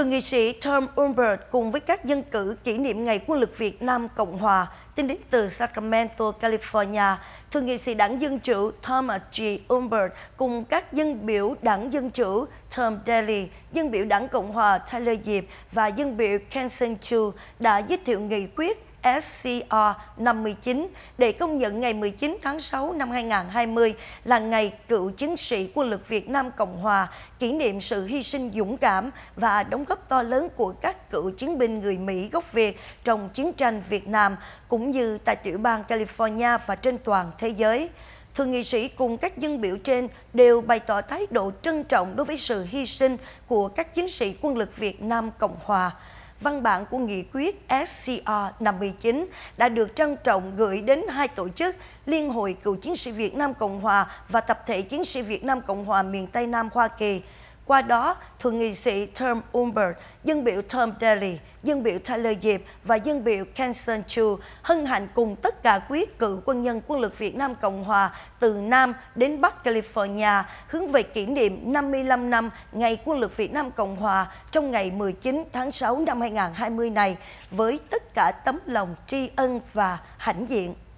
Thượng nghị sĩ Tom Umberg cùng với các dân cử kỷ niệm Ngày Quân lực Việt Nam Cộng Hòa tin đến từ Sacramento, California, Thượng nghị sĩ đảng Dân Chủ Thomas G. Umberg cùng các dân biểu đảng Dân Chủ Tom Daley, dân biểu đảng Cộng Hòa Tyler Diệp và dân biểu Kenson Chu đã giới thiệu nghị quyết SCR 59 để công nhận ngày 19 tháng 6 năm 2020 là ngày cựu chiến sĩ quân lực Việt Nam Cộng Hòa kỷ niệm sự hy sinh dũng cảm và đóng góp to lớn của các cựu chiến binh người Mỹ gốc Việt trong chiến tranh Việt Nam cũng như tại tiểu bang California và trên toàn thế giới thượng nghị sĩ cùng các dân biểu trên đều bày tỏ thái độ trân trọng đối với sự hy sinh của các chiến sĩ quân lực Việt Nam Cộng Hòa văn bản của nghị quyết SCR 59 đã được trân trọng gửi đến hai tổ chức Liên hội Cựu Chiến sĩ Việt Nam Cộng Hòa và Tập thể Chiến sĩ Việt Nam Cộng Hòa miền Tây Nam Hoa Kỳ qua đó, thượng nghị sĩ Tom Umber, dân biểu Tom Daly, dân biểu Taylor Diệp và dân biểu Kenson Chu hân hạnh cùng tất cả quý cử quân nhân quân lực Việt Nam Cộng Hòa từ Nam đến Bắc California hướng về kỷ niệm 55 năm Ngày Quân lực Việt Nam Cộng Hòa trong ngày 19 tháng 6 năm 2020 này với tất cả tấm lòng tri ân và hãnh diện.